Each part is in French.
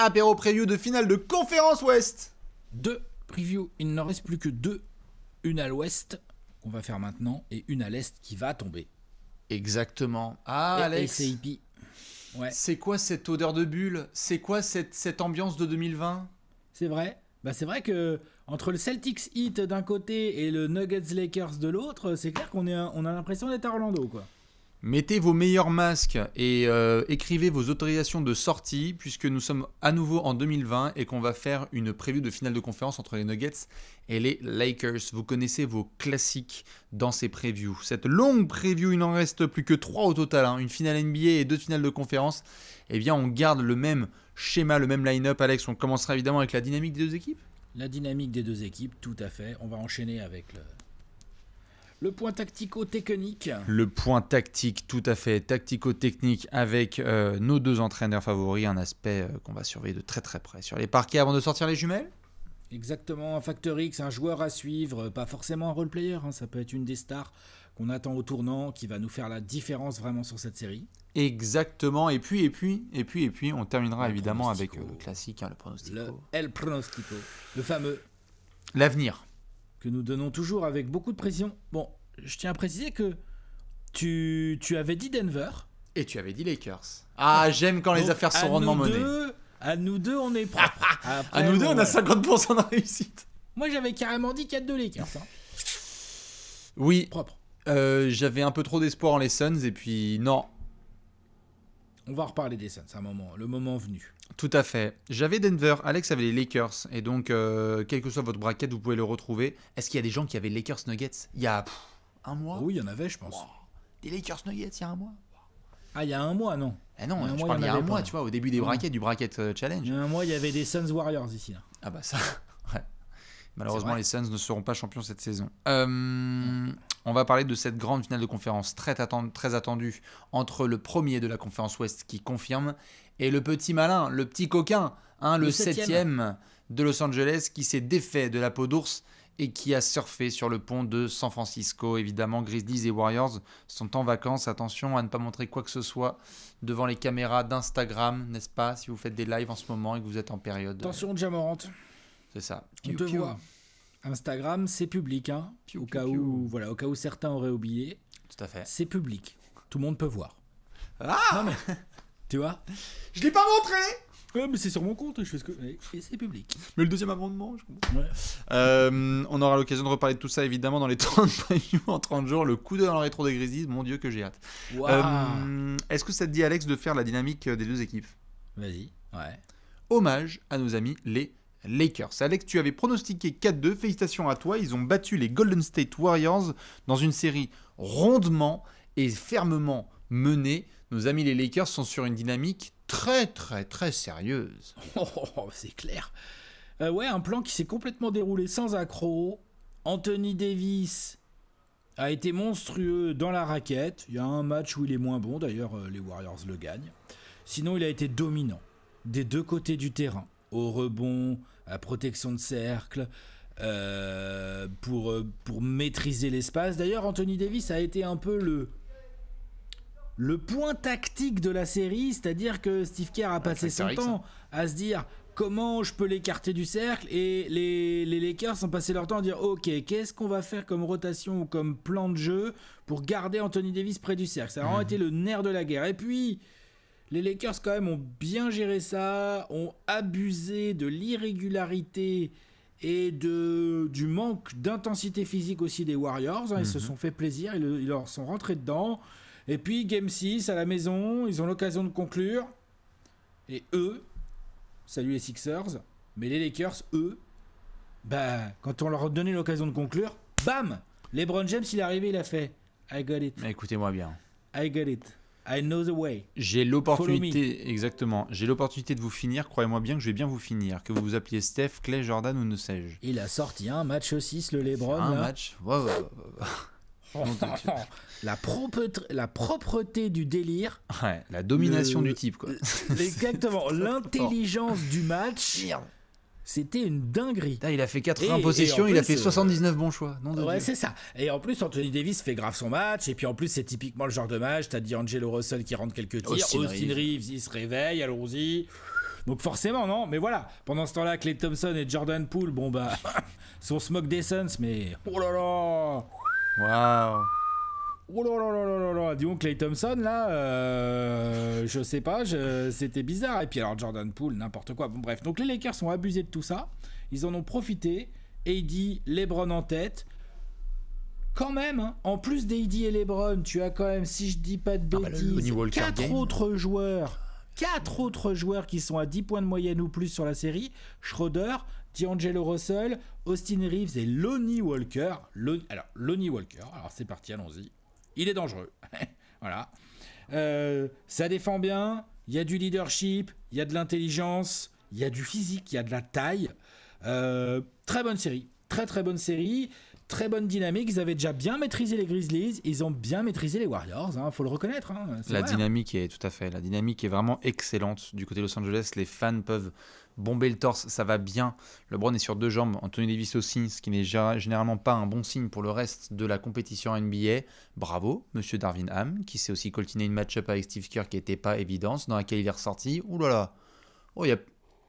Apéro preview de finale de conférence Ouest. Deux previews, il n'en reste plus que deux. Une à l'ouest qu'on va faire maintenant et une à l'est qui va tomber. Exactement. Ah, Alex. C'est quoi cette odeur de bulle C'est quoi cette, cette ambiance de 2020 C'est vrai. Bah c'est vrai que entre le Celtics Heat d'un côté et le Nuggets Lakers de l'autre, c'est clair qu'on est on a l'impression d'être à Orlando quoi. Mettez vos meilleurs masques et euh, écrivez vos autorisations de sortie puisque nous sommes à nouveau en 2020 et qu'on va faire une preview de finale de conférence entre les Nuggets et les Lakers. Vous connaissez vos classiques dans ces previews. Cette longue preview, il n'en reste plus que trois au total, hein. une finale NBA et deux finales de conférence. Eh bien, on garde le même schéma, le même line-up. Alex, on commencera évidemment avec la dynamique des deux équipes. La dynamique des deux équipes, tout à fait. On va enchaîner avec le point tactico-technique. Le point tactique, tout à fait, tactico-technique avec euh, nos deux entraîneurs favoris, un aspect euh, qu'on va surveiller de très très près sur les parquets avant de sortir les jumelles Exactement, un facteur X, un joueur à suivre, pas forcément un role-player, hein. ça peut être une des stars qu'on attend au tournant, qui va nous faire la différence vraiment sur cette série. Exactement, et puis, et puis, et puis, et puis, on terminera évidemment avec euh, le classique, hein, le pronostico. Le Pronostico, le fameux. L'avenir que nous donnons toujours avec beaucoup de pression. Bon, je tiens à préciser que tu, tu avais dit Denver. Et tu avais dit Lakers. Ah, j'aime quand les affaires sont rendement menées. À nous deux, on est propre. à nous deux, on, a 50% de réussite. Moi, j'avais carrément dit 4 de Lakers. Hein. Oui. Propre. Euh, j'avais un peu trop d'espoir en les Suns et puis non. On va reparler des Suns à un moment, le moment venu. Tout à fait. J'avais Denver, Alex avait les Lakers, et donc, euh, quel que soit votre bracket, vous pouvez le retrouver. Est-ce qu'il y a des gens qui avaient les Lakers Nuggets il y a un mois Oui, il y en avait, je pense. Des Lakers Nuggets il y a un mois Ah, il y a un mois, non Ah non, a un mois, tu vois, au début des ah brackets, du bracket euh, challenge. Il y a un mois, il y avait des Suns Warriors ici. Ah bah ça, Malheureusement, les Suns ne seront pas champions cette saison. Euh, on va parler de cette grande finale de conférence très, attendue, très attendue entre le premier de la conférence Ouest qui confirme et le petit malin, le petit coquin, hein, le, septième. de Los Angeles qui s'est défait de la peau d'ours et qui a surfé sur le pont de San Francisco. Évidemment, Grizzlies et Warriors sont en vacances. Attention à ne pas montrer quoi que ce soit devant les caméras d'Instagram, n'est-ce pas Si vous faites des lives en ce moment et que vous êtes en période. Attention, Jamorante. C'est ça. On te voit. Instagram, c'est public, hein, au, cas Où, voilà, au cas où certains auraient oublié. Tout à fait. C'est public. Tout le monde peut voir. Ah Tu vois Je l'ai pas montré ouais, mais c'est sur mon compte, je c'est public. Mais le deuxième amendement, je comprends. Euh, on aura l'occasion de reparler de tout ça évidemment dans les 30 en 30 jours. Le coup d'œil dans le rétro des mon dieu que j'ai hâte. Euh, est-ce que ça te dit, Alex, de faire la dynamique euh, des deux équipes Vas-y, ouais. Hommage à nos amis les Lakers. Alex, tu avais pronostiqué 4-2, félicitations à toi, ils ont battu les Golden State Warriors dans une série rondement et fermement menée. Nos amis les Lakers sont sur une dynamique très très très sérieuse. Oh, oh, oh, c'est clair. Euh, ouais, un plan qui s'est complètement déroulé sans accroc. Anthony Davis a été monstrueux dans la raquette. Il y a un match où il est moins bon, d'ailleurs euh, les Warriors le gagnent. Sinon, il a été dominant des deux côtés du terrain au rebond, à protection de cercle, euh, pour, euh, pour maîtriser l'espace. D'ailleurs, Anthony Davis a été un peu le, le point tactique de la série, c'est-à-dire que Steve Kerr a passé son temps à se dire comment je peux l'écarter du cercle et les, les Lakers ont passé leur temps à dire ok qu'est-ce qu'on va faire comme rotation ou comme plan de jeu pour garder Anthony Davis près du cercle ça a vraiment mmh. été le nerf de la guerre et puis les Lakers quand même ont bien géré ça, ont abusé de l'irrégularité et de, du manque d'intensité physique aussi des Warriors. Hein. Ils se mhm. sont fait plaisir, ils, leur sont rentrés dedans. Et puis Game 6 à la maison, ils ont l'occasion de conclure. Et eux, salut les Sixers, mais les Lakers, eux, bah, quand on leur a donné l'occasion de conclure, bam LeBron James, il est arrivé, il a fait I got it. Écoutez-moi bien. I got it the way. J'ai l'opportunité, exactement. J'ai l'opportunité de vous finir. Croyez-moi bien que je vais bien vous finir. Que vous vous appeliez Steph, Clay, Jordan ou ne sais-je. Il a sorti un match aussi, le LeBron. Un match. la, propreté, la propreté du délire. Ouais, la domination du type, quoi. Exactement, l'intelligence du match. C'était une dinguerie. il a fait 80 et, possessions, il a fait 79 euh, bons choix. Non ouais, c'est ça. Et en plus, Anthony Davis fait grave son match. Et puis en plus, c'est typiquement le genre de match. T'as dit Angelo Russell qui rentre quelques tirs. Austin, Austin Reeves, il se réveille. Allons-y. Donc forcément, non. Mais voilà, pendant ce temps-là, Clay Thompson et Jordan Poole, bon bah, sont smoke descends, mais oh là là. Waouh. Oh là là là là là Clay Thompson là, euh, je sais pas, c'était bizarre. Et puis alors Jordan Poole, n'importe quoi. Bon bref, donc les Lakers sont abusés de tout ça. Ils en ont profité. AD, LeBron en tête. Quand même, hein, en plus d'AD et LeBron, tu as quand même, si je dis pas de ah bah, bêtises, quatre autres joueurs, quatre autres joueurs qui sont à 10 points de moyenne ou plus sur la série. Schroeder, D'Angelo Russell, Austin Reeves et Lonnie Walker. alors Lonnie Walker, alors c'est parti, allons-y il est dangereux. voilà. Euh, ça défend bien, il y a du leadership, il y a de l'intelligence, il y a du physique, il y a de la taille. Euh, très bonne série, très très bonne série, très bonne dynamique. Ils avaient déjà bien maîtrisé les Grizzlies, ils ont bien maîtrisé les Warriors, il hein. faut le reconnaître. Hein. la hein. dynamique est tout à fait, la dynamique est vraiment excellente du côté de Los Angeles. Les fans peuvent bomber le torse, ça va bien. LeBron est sur deux jambes, Anthony Davis aussi, ce qui n'est généralement pas un bon signe pour le reste de la compétition NBA. Bravo, monsieur Darwin Ham, qui s'est aussi coltiné une match-up avec Steve Kerr qui n'était pas évidente, dans laquelle il est ressorti. Ouh là là, oh, il y a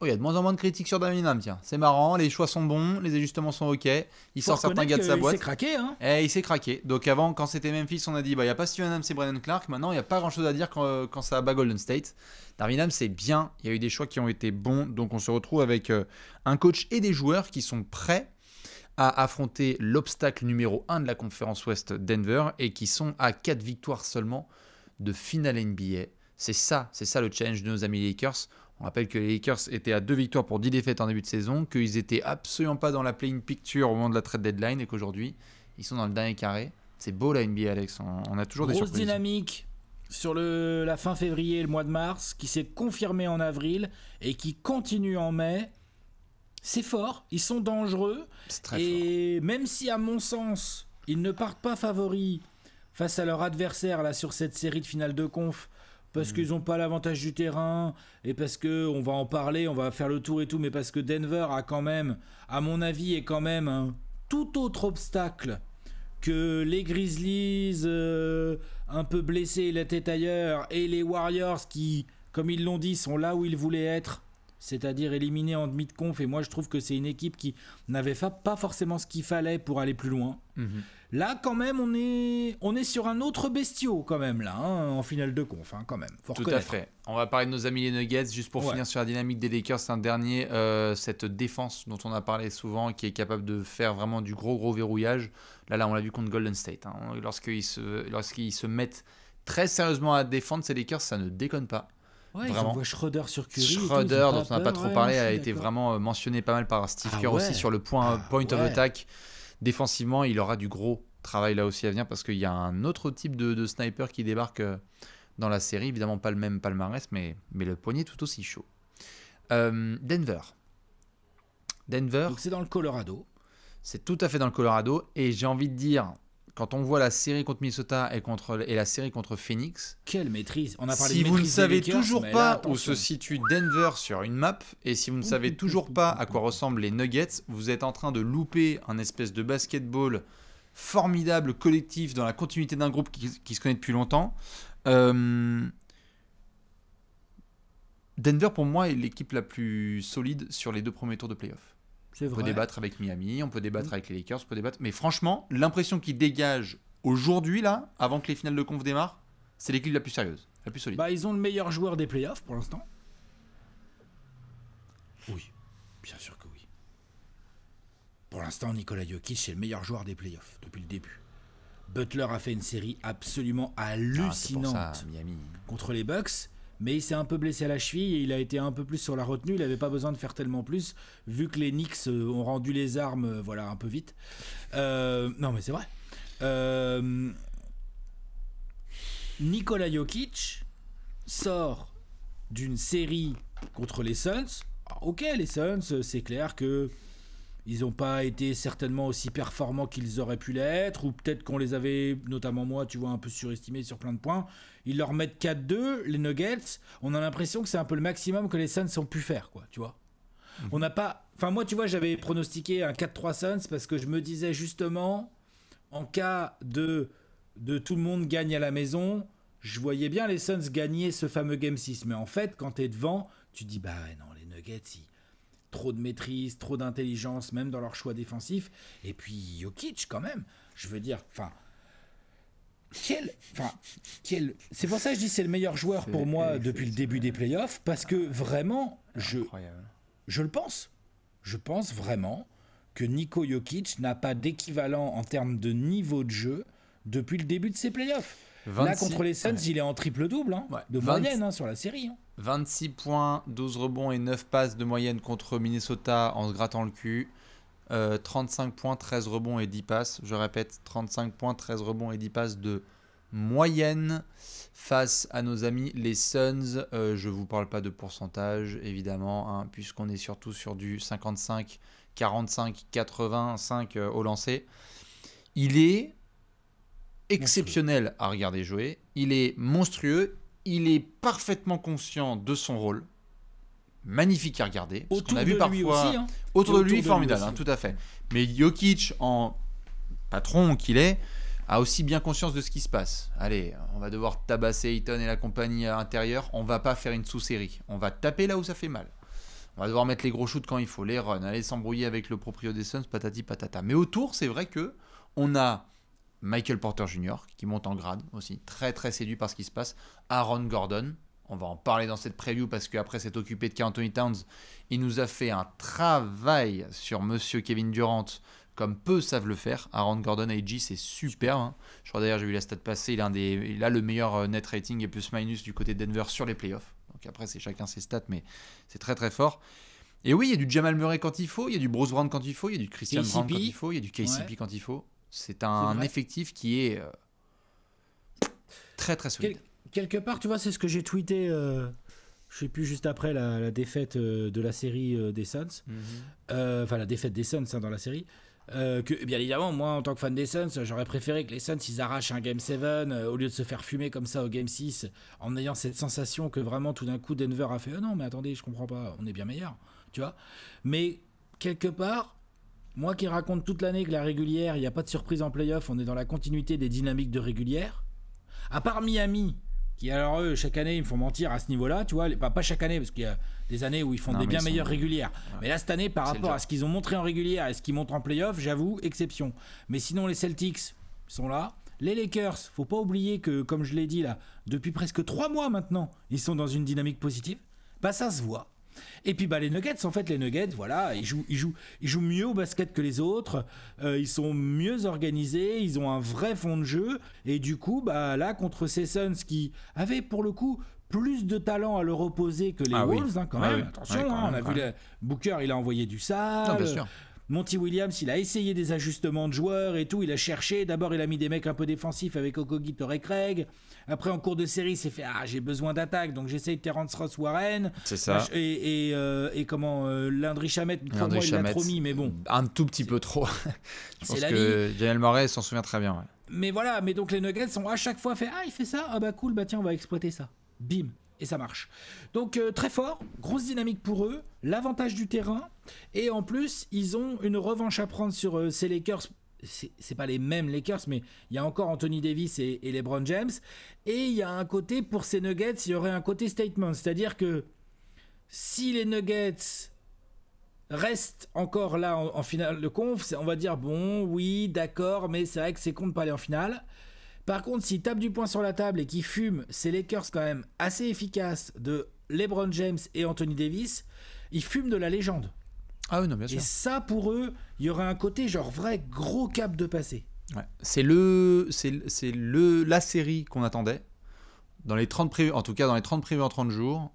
Oh, il y a de moins en moins de critiques sur Damian tiens. C'est marrant, les choix sont bons, les ajustements sont ok. Il sort certains gars de sa boîte. Il s'est craqué, Et hein. eh, il s'est craqué. Donc avant, quand c'était Memphis, on a dit, bah, il n'y a pas Steven Ham, c'est Brandon Clark. Maintenant, il n'y a pas grand chose à dire quand, euh, quand ça bat Golden State. Darwin c'est bien. Il y a eu des choix qui ont été bons. Donc on se retrouve avec euh, un coach et des joueurs qui sont prêts à affronter l'obstacle numéro 1 de la conférence Ouest Denver et qui sont à 4 victoires seulement de finale NBA. C'est ça, c'est ça le challenge de nos amis Lakers. On rappelle que les Lakers étaient à deux victoires pour 10 défaites en début de saison, qu'ils étaient absolument pas dans la playing picture au moment de la trade deadline et qu'aujourd'hui, ils sont dans le dernier carré. C'est beau la NBA, Alex. On, a toujours des surprises. dynamique sur la fin février et le mois de mars, qui s'est confirmée en avril et qui continue en mai. C'est fort, ils sont dangereux. et même si, à mon sens, ils ne partent pas favoris face à leur adversaire là, sur cette série de finale de conf, parce qu'ils n'ont pas l'avantage du terrain et parce que on va en parler, on va faire le tour et tout, mais parce que Denver a quand même, à mon avis, est quand même un tout autre obstacle que les Grizzlies euh, un peu blessés, la tête ailleurs, et les Warriors qui, comme ils l'ont dit, sont là où ils voulaient être, c'est-à-dire éliminés en demi de conf. Et moi, je trouve que c'est une équipe qui n'avait pas forcément ce qu'il fallait pour aller plus loin. Mhm. Là, quand même, on est, on est sur un autre bestiau, quand même, là, hein, en finale de conf, hein, quand même. Tout à fait. On va parler de nos amis les Nuggets, juste pour finir sur la dynamique des Lakers. C'est un dernier, euh, cette défense dont on a parlé souvent, qui est capable de faire vraiment du gros, gros verrouillage. Là, là, on l'a vu contre Golden State. Hein. Lorsqu'ils se, lorsqu'ils se mettent très sérieusement à défendre ces Lakers, ça ne déconne pas. Ouais, vraiment. Ils Schroeder sur Curry. Schroeder, dont on n'a pas trop parlé, a été vraiment euh, mentionné pas mal par Steve ah Kerr aussi sur le point ah point of attack. Défensivement, il aura du gros travail là aussi à venir parce qu'il y a un autre type de, sniper qui débarque euh, dans la série. Évidemment, pas le même palmarès, mais, mais le poignet tout aussi chaud. Euh, Denver. Denver. c'est dans le Colorado. C'est tout à fait dans le Colorado. Et j'ai envie de dire, quand on voit la série contre Minnesota et, contre, et la série contre Phoenix. Quelle maîtrise Si vous ne savez toujours pas où se situe Denver sur une map, et si vous ne savez toujours pas à quoi ressemblent les Nuggets, vous êtes en train de louper un espèce de basketball formidable collectif dans la continuité d'un groupe qui, se connaît depuis longtemps. Euh, Denver, pour moi, est l'équipe la plus solide sur les deux premiers tours de playoffs. On peut débattre avec Miami, on peut débattre mm. avec les Lakers, on peut débattre. Mais franchement, l'impression qu'ils dégagent aujourd'hui, là, avant que les finales de conf démarrent, c'est l'équipe la plus sérieuse, la plus solide. Bah, ils ont le meilleur joueur des playoffs pour l'instant. Oui, bien sûr que oui. Pour l'instant, Nicolas Jokic est le meilleur joueur des playoffs depuis le début. Butler a fait une série absolument ah, hallucinante contre les Bucks mais il s'est un peu blessé à la cheville et il a été un peu plus sur la retenue. Il n'avait pas besoin de faire tellement plus, vu que les Knicks euh, ont rendu les armes euh, voilà, un peu vite. Euh, non, mais c'est vrai. Nikola Jokic sort d'une série contre les Suns. Ah, ok, les Suns, c'est clair que ils n'ont pas été certainement aussi performants qu'ils auraient pu l'être, ou peut-être qu'on les avait, notamment moi, tu vois, un peu surestimés sur plein de points. Ils leur mettent 4-2, les Nuggets, on a l'impression que c'est un peu le maximum que les Suns ont pu faire, quoi, tu vois. Mhm. On n'a pas. Enfin, moi, tu vois, j'avais pronostiqué un 4-3 Suns parce que je me disais justement, en cas de, de tout le monde gagne à la maison, je voyais bien les Suns gagner ce fameux Game 6. Mais en fait, quand tu es devant, tu dis, bah non, les Nuggets, trop de maîtrise, trop d'intelligence, même dans leur choix défensif. Et puis Jokic, quand même, je veux dire, enfin. Quel, C'est pour ça que je dis c'est le meilleur joueur pour moi depuis le début des playoffs parce que vraiment, je, je le pense. Je pense vraiment que Nico Jokic n'a pas d'équivalent en termes de niveau de jeu depuis le début de ses playoffs. Là, contre les Suns, il est en triple-double hein, de moyenne hein, sur la série. 26 hein. points, 12 rebonds et 9 passes de moyenne contre Minnesota en se grattant le cul. 35 euh, points, 13 rebonds et 10 passes. Je répète, 35 points, 13 rebonds et 10 passes de moyenne face à nos amis les Suns. Euh, je ne vous parle pas de pourcentage, évidemment, puisqu'on est surtout sur du 55, 45, 85 au lancer. Il est exceptionnel à regarder jouer. Il est monstrueux. Il est parfaitement conscient de son rôle. Magnifique à regarder. on a vu hein. de Lui de lui, formidable, hein, tout à fait. Mais Jokic, en patron qu'il est, a aussi bien conscience de ce qui se passe. Allez, on va devoir tabasser Eaton et la compagnie intérieure. l'intérieur. On va pas faire une sous-série. On va taper là où ça fait mal. On va devoir mettre les gros shoots quand il faut, les runs, aller s'embrouiller avec le proprio des Suns, patati patata. Mais autour, c'est vrai que on a Michael Porter Jr., qui monte en grade aussi, très très séduit par ce qui se passe. Aaron Gordon, on va en parler dans cette préview parce qu'après s'être occupé de Anthony Towns, il nous a fait un travail sur Monsieur Kevin Durant comme peu savent le faire. Aaron Gordon à c'est super. Hein. Je crois d'ailleurs, j'ai vu la stat passer, il a, des, le meilleur euh, net rating et plus-minus du côté de Denver sur les playoffs. Donc après, c'est chacun ses stats, mais c'est très très fort. Et oui, il y a du Jamal Murray quand il faut, il y a du Bruce Brown quand il faut, il y a du Christian KCP. quand il faut, il y a du KCP quand il faut. C'est un effectif qui est euh, très très solide. quelque part, tu vois, c'est ce que j'ai tweeté, euh, je sais plus, juste après la, défaite euh, de la série des Suns. Mhm. Enfin, la défaite des Suns hein, dans la série. que bien évidemment, moi en tant que fan des Suns, j'aurais préféré que les Suns ils arrachent un Game 7 au lieu de se faire fumer comme ça au Game 6 en ayant cette sensation que vraiment tout d'un coup Denver a fait oh non, mais attendez, je comprends pas, on est bien meilleur, tu vois. Mais quelque part, moi qui raconte toute l'année que la régulière, il n'y a pas de surprise en playoff, on est dans la continuité des dynamiques de régulière. À part Miami, qui alors eux, chaque année, ils me font mentir à ce niveau-là, tu vois, pas chaque année, parce qu'il y a des années où ils font des bien meilleures régulières. Mais là, cette année, par rapport à ce qu'ils ont montré en régulière et ce qu'ils montrent en playoff, j'avoue, exception. Mais sinon, les Celtics sont là. Les Lakers, faut pas oublier que, comme je l'ai dit là, depuis presque trois mois maintenant, ils sont dans une dynamique positive. Bah ça se voit. Et puis bah les Nuggets, en fait les Nuggets, voilà, ils jouent, ils jouent, ils jouent mieux au basket que les autres. Euh, ils sont mieux organisés, ils ont un vrai fond de jeu. Et du coup bah là contre ces Suns qui avaient pour le coup plus de talent à leur opposer que les Wolves quand, même. Attention, on a vu le Booker, il a envoyé du ça Monty Williams, il a essayé des ajustements de joueurs et tout, il a cherché. D'abord, il a mis des mecs un peu défensifs avec Okogi, Torrey Craig. Après, en cours de série, il s'est fait Ah, j'ai besoin d'attaque, donc j'essaye Terence Ross Warren. C'est ça. Ah, euh, et, comment euh, Lindry Chamette. pour moi, il l'a trop mis, mais bon. Un tout petit peu trop. Je pense que Daniel Moret s'en souvient très bien. Mais voilà, mais donc les Nuggets sont à chaque fois fait Ah, il fait ça, ah bah cool, bah tiens, on va exploiter ça. Bim et ça marche. Donc euh, très fort, grosse dynamique pour eux, l'avantage du terrain, et en plus ils ont une revanche à prendre sur euh, ces Lakers. C'est pas les mêmes Lakers, mais il y a encore Anthony Davis et, les LeBron James. Et il y a un côté pour ces Nuggets, il y aurait un côté statement, c'est-à-dire que si les Nuggets restent encore là en, finale de conf, on va dire bon, oui, d'accord, mais c'est vrai que c'est con de pas aller en finale. Par contre, s'ils tape du poing sur la table et qui fume, c'est les Lakers quand même assez efficaces de LeBron James et Anthony Davis. Ils fument de la légende. Ah Et ça, pour eux, il y aurait un côté genre vrai gros cap de passé. C'est le, c'est le, la série qu'on attendait. Dans les 30 en tout cas dans les 30 premiers en 30 jours,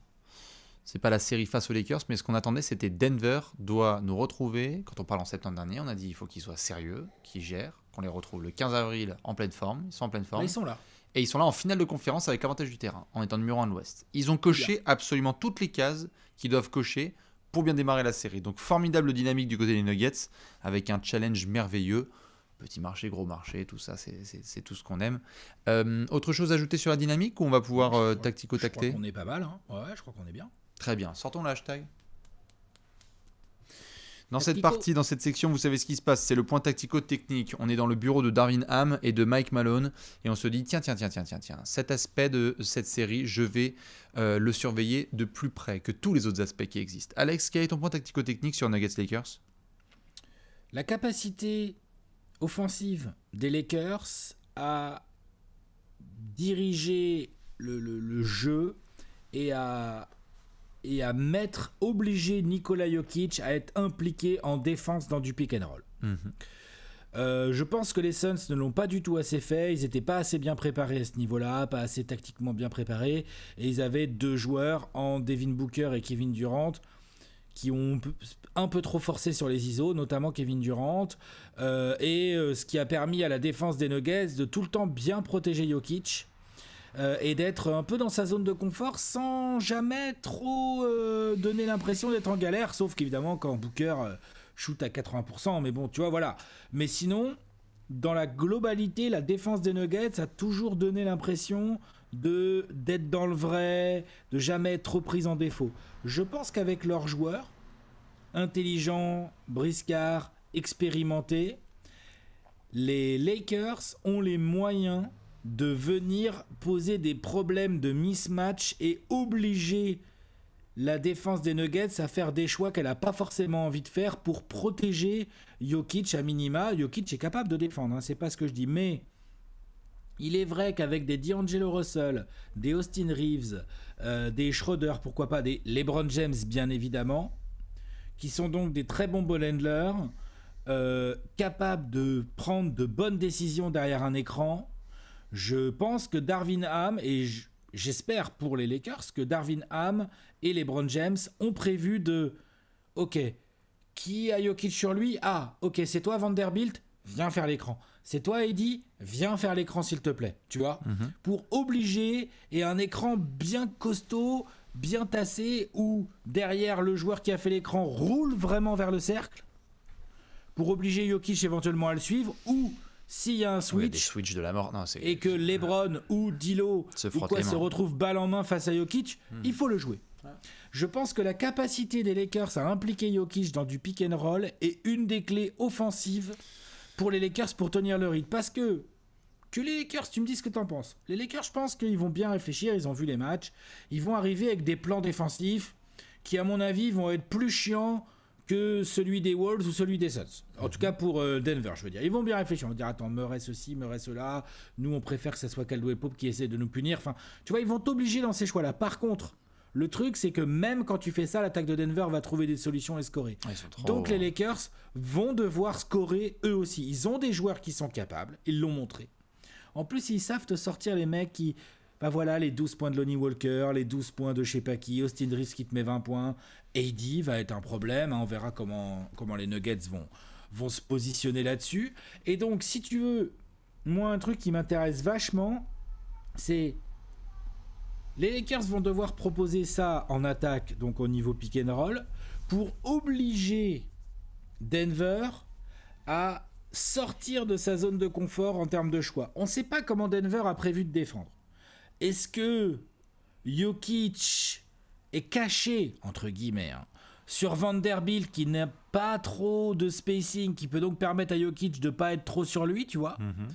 c'est pas la série face aux Lakers, mais ce qu'on attendait, c'était Denver doit nous retrouver. Quand on parle en septembre dernier, on a dit il faut qu'ils soient sérieux, qu'ils gèrent, qu'on les retrouve le 15 avril en pleine forme. Ils sont en pleine forme. ils sont là. Et ils sont là en finale de conférence avec avantage du terrain, en étant numéro 1 de l'Ouest. Ils ont coché absolument toutes les cases qu'ils doivent cocher pour bien démarrer la série. Donc formidable dynamique du côté des Nuggets, avec un challenge merveilleux. Petit marché, gros marché, tout ça, c'est tout ce qu'on aime. Euh, autre chose à ajouter sur la dynamique où on va pouvoir euh, tactico-tacter On est pas mal, hein. ouais, je crois qu'on est bien. Très bien. Sortons le hashtag. Dans euh, cette partie, dans cette section, vous savez ce qui se passe. C'est le point tactico-technique. On est dans le bureau de Darwin Ham et de Mike Malone. Et on se dit tiens, tiens, tiens, tiens, tiens, tiens. Cet aspect de cette série, je vais euh, le surveiller de plus près que tous les autres aspects qui existent. Alex, quel est ton point tactico-technique sur Nuggets Lakers La capacité offensive des Lakers à diriger le jeu et à et à mettre, obliger Nikola Jokic à être impliqué en défense dans du pick and roll. Mhm. Euh, je pense que les Suns ne l'ont pas du tout assez fait. Ils n'étaient pas assez bien préparés à ce niveau-là, pas assez tactiquement bien préparés. Et ils avaient deux joueurs en Devin Booker et Kevin Durant qui ont un peu trop forcé sur les ISO, notamment Kevin Durant, euh, et euh, ce qui a permis à la défense des Nuggets de tout le temps bien protéger Jokic euh, et d'être un peu dans sa zone de confort sans jamais trop euh, donner l'impression d'être en galère, sauf qu'évidemment quand Booker euh, shoot à 80%, mais bon, tu vois, voilà. Mais sinon, dans la globalité, la défense des Nuggets a toujours donné l'impression de d'être dans le vrai, de jamais être prise en défaut. Je pense qu'avec leurs joueurs, intelligents, briscards, expérimentés, les Lakers ont les moyens de venir poser des problèmes de mismatch et obliger la défense des Nuggets à faire des choix qu'elle n'a pas forcément envie de faire pour protéger Jokic à minima. Jokic est capable de défendre, hein, c'est pas ce que je dis, mais il est vrai qu'avec des D'Angelo Russell, des Austin Reeves, euh, des Schroeder, pourquoi pas, des LeBron James bien évidemment, qui sont donc des très bons ball handlers, euh, capables de prendre de bonnes décisions derrière un écran, je pense que Darwin Ham, et j'espère pour les Lakers, que Darwin Ham et les Brown James ont prévu de... Ok, qui a Jokic sur lui Ah, ok, c'est toi Vanderbilt Viens faire l'écran. C'est toi Eddy Viens faire l'écran s'il te plaît. Tu vois mhm. Pour obliger et un écran bien costaud, bien tassé, où derrière le joueur qui a fait l'écran roule vraiment vers le cercle pour obliger Jokic éventuellement à le suivre, ou s'il y a un switch, de la mort, et que LeBron ou Dilo se, ou quoi, se retrouvent balle en main face à Jokic, hmm. il faut le jouer. Je pense que la capacité des Lakers à impliquer Jokic dans du pick and roll est une des clés offensives pour les Lakers pour tenir le rythme. Parce que, que les Lakers, tu me dis ce que t'en penses. Les Lakers, je pense qu'ils vont bien réfléchir, ils ont vu les matchs, ils vont arriver avec des plans défensifs qui, à mon avis, vont être plus chiants que celui des Wolves ou celui des Suns. En tout cas pour euh, Denver, je veux dire. Ils vont bien réfléchir. On va dire, attends, meurrait ceci, meurrait cela. Nous, on préfère que ça soit Caldwell et Pope qui essaie de nous punir. Enfin, tu vois, ils vont t'obliger dans ces choix-là. Par contre, le truc, c'est que même quand tu fais ça, l'attaque de Denver va trouver des solutions et scorer. Donc les Lakers vont devoir scorer eux aussi. Ils ont des joueurs qui sont capables. Ils l'ont montré. En plus, ils savent te sortir les mecs qui... Bah voilà, les 12 points de Lonnie Walker, les 12 points de je sais qui, Austin Reeves qui te met 20 points, AD va être un problème. Hein, on verra comment, comment les Nuggets vont, vont se positionner là-dessus. Et donc, si tu veux, moi, un truc qui m'intéresse vachement, c'est les Lakers vont devoir proposer ça en attaque, donc au niveau pick and roll, pour obliger Denver à sortir de sa zone de confort en termes de choix. On ne sait pas comment Denver a prévu de défendre. Est-ce que Jokic est caché, entre guillemets, hein, sur Vanderbilt qui n'a pas trop de spacing, qui peut donc permettre à Jokic de pas être trop sur lui, tu vois. Mhm.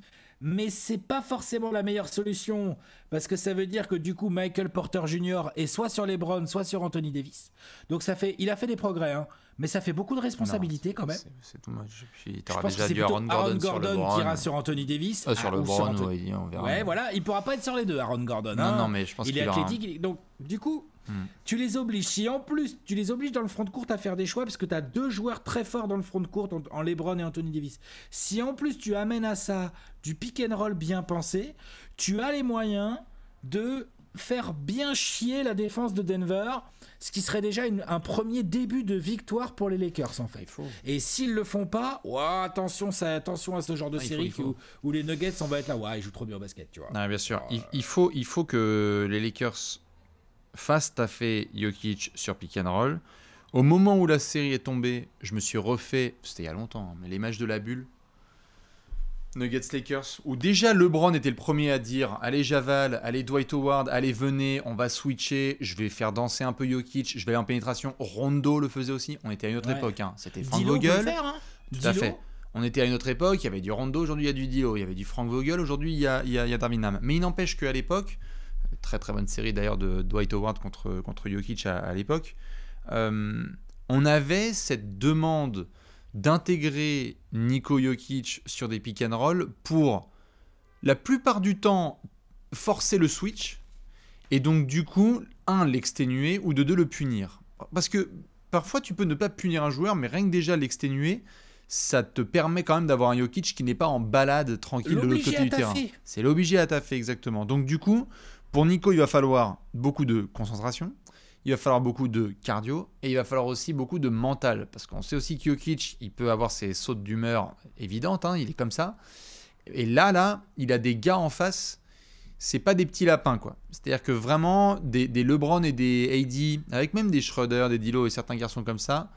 Mais c'est pas forcément la meilleure solution parce que ça veut dire que du coup Michael Porter Jr. est soit sur LeBron, soit sur Anthony Davis. Donc ça fait, il a fait des progrès, hein, mais ça fait beaucoup de responsabilités quand même. C'est dommage. Puis tu déjà Aaron Gordon, Aaron Gordon sur sur Anthony Davis. Euh, sur le Ouais, voilà, il pourra pas être sur les deux, Aaron Gordon. Non, hein. non, mais je pense qu'il hein. il Donc du coup, Mm. Tu les obliges. Si en plus, tu les obliges dans le front de courte à faire des choix, parce que tu as deux joueurs très forts dans le front de courte, en, Lebron et Anthony Davis. Si en plus, tu amènes à ça du pick and roll bien pensé, tu as les moyens de faire bien chier la défense de Denver, ce qui serait déjà un premier début de victoire pour les Lakers en fait. Et s'ils le font pas, attention, ça, attention à ce genre de ah, série où, les Nuggets on va être là, ouais, ils jouent trop bien au basket, tu vois. bien sûr, euh, il, faut, il faut que les Lakers à fait Jokic sur pick and roll. Au moment où la série est tombée, je me suis refait, c'était il y a longtemps, hein, mais les matchs de la bulle, Nuggets Lakers, où déjà LeBron était le premier à dire Allez Javal, allez Dwight Howard, allez venez, on va switcher, je vais faire danser un peu Jokic, je vais aller en pénétration. Rondo le faisait aussi, on était à une autre époque, hein. c'était Frank Vogel. Hein. Tout à fait. On était à une autre époque, il y avait du Rondo, aujourd'hui il y a du Dio. il y avait du Frank Vogel, aujourd'hui il y a, il a, Mais il n'empêche qu'à l'époque, très très bonne série d'ailleurs de Dwight Howard contre, contre Jokic à, l'époque, euh, on avait cette demande d'intégrer Nico Jokic sur des pick and roll pour la plupart du temps forcer le switch et donc du coup, un, l'exténuer ou de deux, le punir. Parce que parfois tu peux ne pas punir un joueur, mais rien que déjà l'exténuer, ça te permet quand même d'avoir un Jokic qui n'est pas en balade tranquille de l'autre côté du terrain. C'est l'obligé à taffer, exactement. Donc du coup, pour Nico, il va falloir beaucoup de concentration, il va falloir beaucoup de cardio et il va falloir aussi beaucoup de mental. Parce qu'on sait aussi que Jokic, il peut avoir ses sautes d'humeur évidentes, hein, il est comme ça. Et là, là, il a des gars en face, c'est pas des petits lapins, quoi. C'est-à-dire que vraiment, des, LeBron et des AD, avec même des Schroeder, des Dilo et certains garçons comme ça,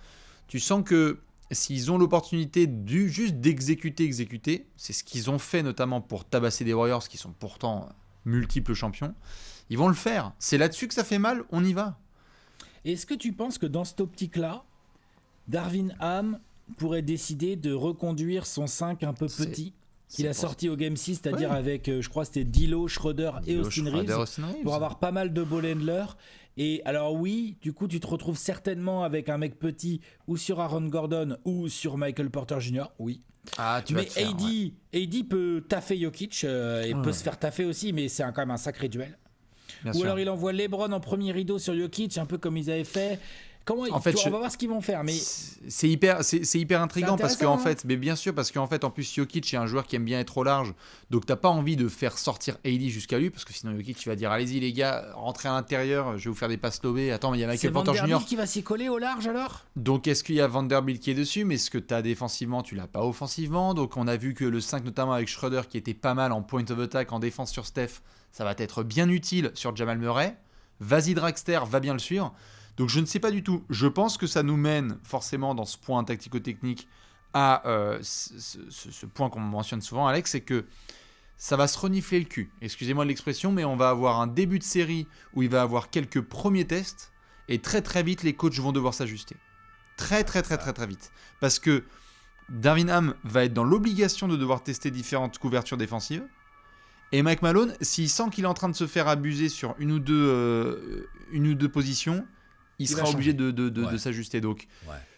tu sens que s'ils ont l'opportunité juste d'exécuter, exécuter c'est ce qu'ils ont fait notamment pour tabasser des Warriors qui sont pourtant multiples champions, Ils vont le faire. C'est là-dessus que ça fait mal, on y va. Est-ce que tu penses que dans cette optique-là, Darwin Ham pourrait décider de reconduire son 5 un peu petit qu'il a sorti au Game 6, c'est-à-dire avec, euh, je crois, c'était Dilo, Schroeder et Austin, pour avoir pas mal de ball Et alors oui, du coup, tu te retrouves certainement avec un mec petit ou sur Aaron Gordon ou sur Michael Porter Jr., oui. Ah, tu mais faire, peut taffer Jokic euh, et peut se faire taffer aussi, mais c'est quand même un sacré duel. Ou alors il envoie Lebron en premier rideau sur Jokic, un peu comme ils avaient fait. Comment en fait, on va voir ce qu'ils vont faire. Mais c'est hyper, c'est hyper intrigant parce que en hein. fait, mais bien sûr parce qu'en fait, en plus Jokic est un joueur qui aime bien être au large, donc t'as pas envie de faire sortir Heidi jusqu'à lui parce que sinon Jokic tu vas dire allez-y les gars, rentrez à l'intérieur, je vais vous faire des passes lobées. Attends, mais il y a Michael Jr. qui va s'y coller au large alors. Donc est-ce qu'il y a Vanderbilt qui est dessus, mais ce que t'as défensivement, tu l'as pas offensivement. Donc on a vu que le 5 notamment avec Schroeder qui était pas mal en point of attack en défense sur Steph, ça va être bien utile sur Jamal Murray. Vas-y Dragster, va bien le suivre. Donc je ne sais pas du tout. Je pense que ça nous mène forcément dans ce point tactico-technique à euh, ce, point qu'on mentionne souvent, Alex, c'est que ça va se renifler le cul. Excusez-moi l'expression, mais on va avoir un début de série où il va avoir quelques premiers tests et très très vite les coachs vont devoir s'ajuster. Très très très très très vite. Parce que Darwin Ham va être dans l'obligation de devoir tester différentes couvertures défensives. Et Mike Malone, s'il sent qu'il est en train de se faire abuser sur une ou deux, euh, une ou deux positions, il, sera obligé de, s'ajuster. Donc,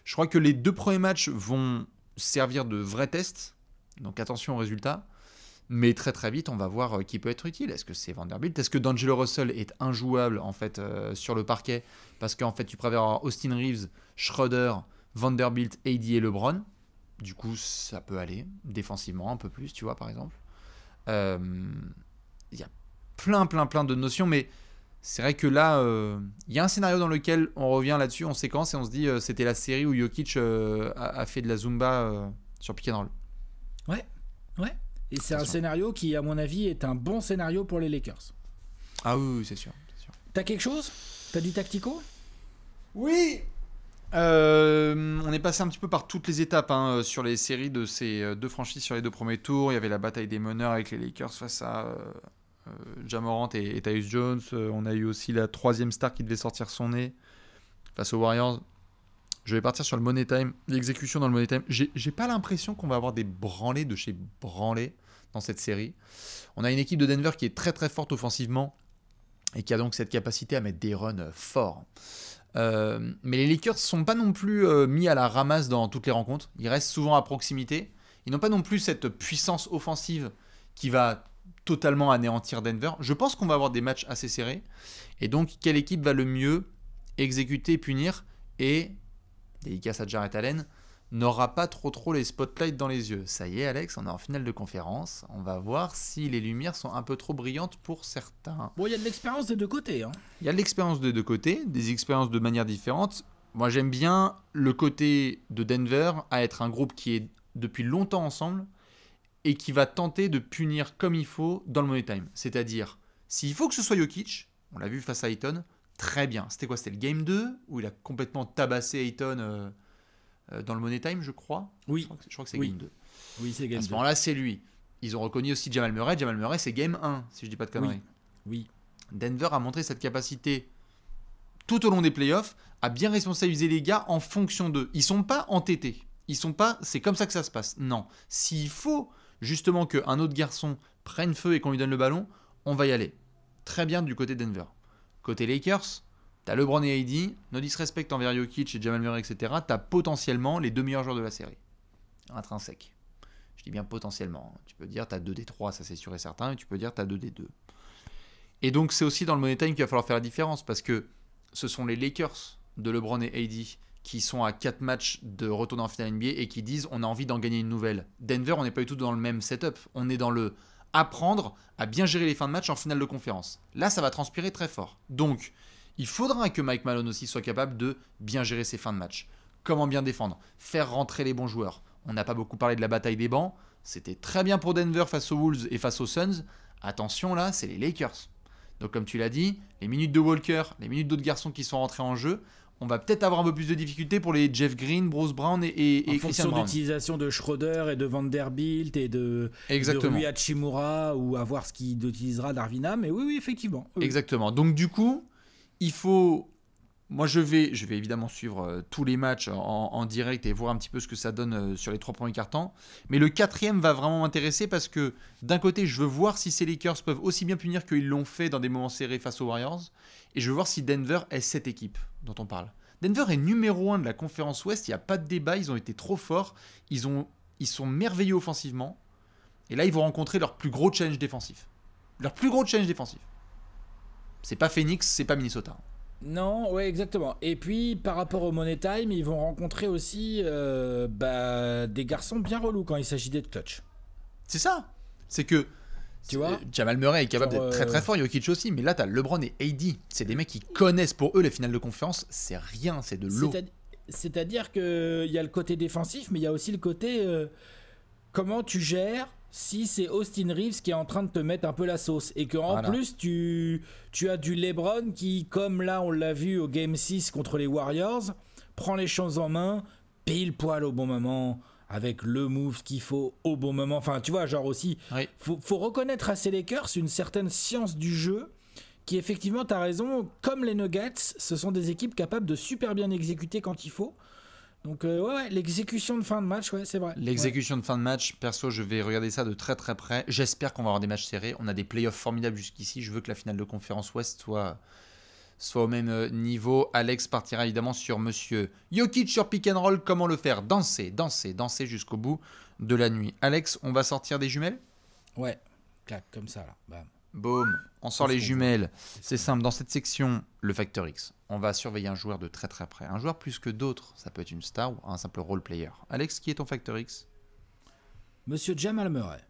je crois que les deux premiers matchs vont servir de vrai test Donc, attention aux résultats. Mais très très vite, on va voir euh, qui peut être utile. Est-ce que c'est Vanderbilt Est-ce que D'Angelo Russell est injouable en fait euh, sur le parquet Parce qu'en fait, tu préfères Austin Reeves, Schroeder, Vanderbilt, AD et LeBron. Du coup, ça peut aller défensivement un peu plus, tu vois, par exemple. Euh, il y a plein plein plein de notions, mais c'est vrai que là, il euh, y a un scénario dans lequel on revient là-dessus en séquence et on se dit euh, c'était la série où Jokic euh, a, fait de la Zumba sur Piqué dans Ouais, ouais. Et c'est un scénario qui, à mon avis, est un bon scénario pour les Lakers. Ah oui, c'est sûr. Tu T'as quelque chose T'as du tactico Oui on est passé un petit peu par toutes les étapes hein, sur les séries de ces deux franchises sur les deux premiers tours. Il y avait la bataille des meneurs avec les Lakers face à, euh, Jamorant et, et Jones. Euh, on a eu aussi la troisième star qui devait sortir son nez face aux Warriors. Je vais partir sur le Money Time, l'exécution dans le Money Time. J'ai pas l'impression qu'on va avoir des branlés de chez branlés dans cette série. On a une équipe de Denver qui est très très forte offensivement et qui a donc cette capacité à mettre des runs forts. Euh, mais les Lakers ne sont pas non plus mis à la ramasse dans toutes les rencontres. Ils restent souvent à proximité. Ils n'ont pas non plus cette puissance offensive qui va totalement anéantir Denver. Je pense qu'on va avoir des matchs assez serrés. Et donc, quelle équipe va le mieux exécuter, punir et, dédicace à et Allen, n'aura pas trop trop les spotlights dans les yeux. Ça y est, Alex, on est en finale de conférence. On va voir si les lumières sont un peu trop brillantes pour certains. Bon, il y a de l'expérience des deux côtés. Hein. Il y a de l'expérience des deux côtés, des expériences de manière différente. Moi, j'aime bien le côté de Denver à être un groupe qui est depuis longtemps ensemble, et qui va tenter de punir comme il faut dans le money time. C'est-à-dire, s'il faut que ce soit Jokic, on l'a vu face à Ayton, très bien. C'était quoi C'était le game 2 où il a complètement tabassé Ayton euh, euh, dans le money time, je crois. Oui. Je crois que, c'est game 2. Oui, c'est game 2. À ce moment-là, c'est lui. Ils ont reconnu aussi Jamal Murray. Jamal Murray, c'est game 1, si je ne dis pas de conneries. Oui. oui. Denver a montré cette capacité tout au long des playoffs à bien responsabiliser les gars en fonction d'eux. Ils sont pas entêtés. Ils sont pas, c'est comme ça que ça se passe. Non. S'il faut justement qu'un autre garçon prenne feu et qu'on lui donne le ballon, on va y aller. Très bien du côté Denver. Côté Lakers, t'as LeBron et Heidi, no disrespect envers Jokic et Jamal Murray, etc. T'as potentiellement les deux meilleurs joueurs de la série. Intrinsèque. Je dis bien potentiellement. Hein. Tu peux dire t'as 2 des 3, ça c'est sûr et certain, et tu peux dire t'as 2 des 2. Et donc c'est aussi dans le Money Time qu'il va falloir faire la différence, parce que ce sont les Lakers de LeBron et Heidi qui sont à 4 matchs de retour en finale NBA et qui disent on a envie d'en gagner une nouvelle. Denver, on n'est pas du tout dans le même setup. On est dans le apprendre à bien gérer les fins de match en finale de conférence. Là, ça va transpirer très fort. Donc, il faudra que Mike Malone aussi soit capable de bien gérer ses fins de match. Comment bien défendre Faire rentrer les bons joueurs. On n'a pas beaucoup parlé de la bataille des bancs. C'était très bien pour Denver face aux Wolves et face aux Suns. Attention là, c'est les Lakers. Donc comme tu l'as dit, les minutes de Walker, les minutes d'autres garçons qui sont rentrés en jeu, on va peut-être avoir un peu plus de difficultés pour les Jeff Green, Bruce Brown et, et, en et d'utilisation de Schroeder et de Vanderbilt et de, Exactement. ou à voir ce qu'il utilisera d'Arvina. Mais oui, oui, effectivement. Exactement. Donc du coup, il faut... Moi, je vais, je vais évidemment suivre euh, tous les matchs en, direct et voir un petit peu ce que ça donne euh, sur les trois premiers cartons. Mais le quatrième va vraiment m'intéresser parce que d'un côté, je veux voir si ces Lakers peuvent aussi bien punir qu'ils l'ont fait dans des moments serrés face aux Warriors. Et je veux voir si Denver est cette équipe dont on parle. Denver est numéro 1 de la conférence Ouest, il n'y a pas de débat, ils ont été trop forts, ils, ont, ils sont merveilleux offensivement, et là ils vont rencontrer leur plus gros challenge défensif. Leur plus gros challenge défensif. C'est pas Phoenix, c'est pas Minnesota. Non, ouais, exactement. Et puis, par rapport au Money Time, ils vont rencontrer aussi euh, bah, des garçons bien relous quand il s'agit d'être clutch. C'est ça. C'est que tu vois euh, Jamal Murray est capable d'être très euh, très fort, Jokic aussi, mais là t'as LeBron et AD, c'est des mecs qui connaissent pour eux les finales de conférence, c'est rien, c'est de l'eau. C'est-à-dire qu'il y a le côté défensif, mais il y a aussi le côté euh, comment tu gères si c'est Austin Reeves qui est en train de te mettre un peu la sauce et que en plus tu, tu as du LeBron qui comme là on l'a vu au game 6 contre les Warriors prend les choses en main pile poil au bon moment avec le move qu'il faut au bon moment. Enfin, tu vois, genre aussi, faut, reconnaître à ces Lakers une certaine science du jeu qui, effectivement, tu as raison, comme les Nuggets, ce sont des équipes capables de super bien exécuter quand il faut. Donc, euh, ouais, ouais l'exécution de fin de match, ouais, c'est vrai. L'exécution de fin de match, perso, je vais regarder ça de très très près. J'espère qu'on va avoir des matchs serrés. On a des playoffs formidables jusqu'ici. Je veux que la finale de conférence Ouest soit soit au même euh, niveau. Alex partira évidemment sur Monsieur Jokic sur pick and roll. Comment le faire Danser, danser, danser jusqu'au bout de la nuit. Alex, on va sortir des jumelles Ouais, clac, comme ça là. Bam. on sort les jumelles. C'est simple, dans cette section, le facteur X, on va surveiller un joueur de très très près. Un joueur plus que d'autres, ça peut être une star ou un simple role player. Alex, qui est ton facteur X Monsieur Jamal Murray.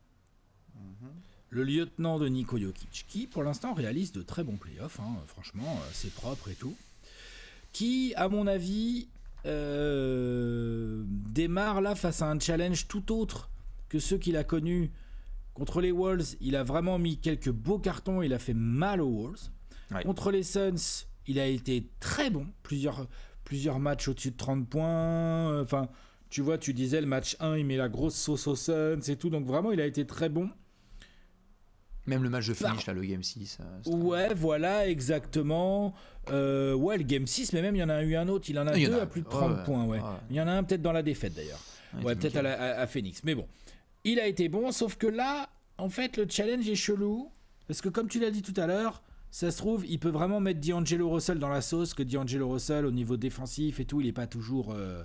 Mhm le lieutenant de Niko Jokic, qui pour l'instant réalise de très bons playoffs, hein, franchement, euh, c'est propre et tout, qui, à mon avis, euh, démarre là face à un challenge tout autre que ceux qu'il a connus contre les Wolves. Il a vraiment mis quelques beaux cartons, il a fait mal aux Wolves. Contre les Suns, il a été très bon, plusieurs, plusieurs matchs au-dessus de 30 points. Euh, enfin, tu vois, tu disais le match 1, il met la grosse sauce aux Suns et tout, donc vraiment, il a été très bon. Même le match de finish, bah. là, le Game 6. Euh, ouais, voilà, exactement. Euh, ouais, le Game 6, mais même il y en a eu un autre. Il en a deux à plus de 30 points. Ouais. Il y en a un peut-être dans la défaite d'ailleurs. ouais, peut-être à, à, Phoenix. Mais bon, il a été bon, sauf que là, en fait, le challenge est chelou. Parce que comme tu l'as dit tout à l'heure, ça se trouve, il peut vraiment mettre D'Angelo Russell dans la sauce, que D'Angelo Russell, au niveau défensif et tout, il n'est pas toujours... Euh,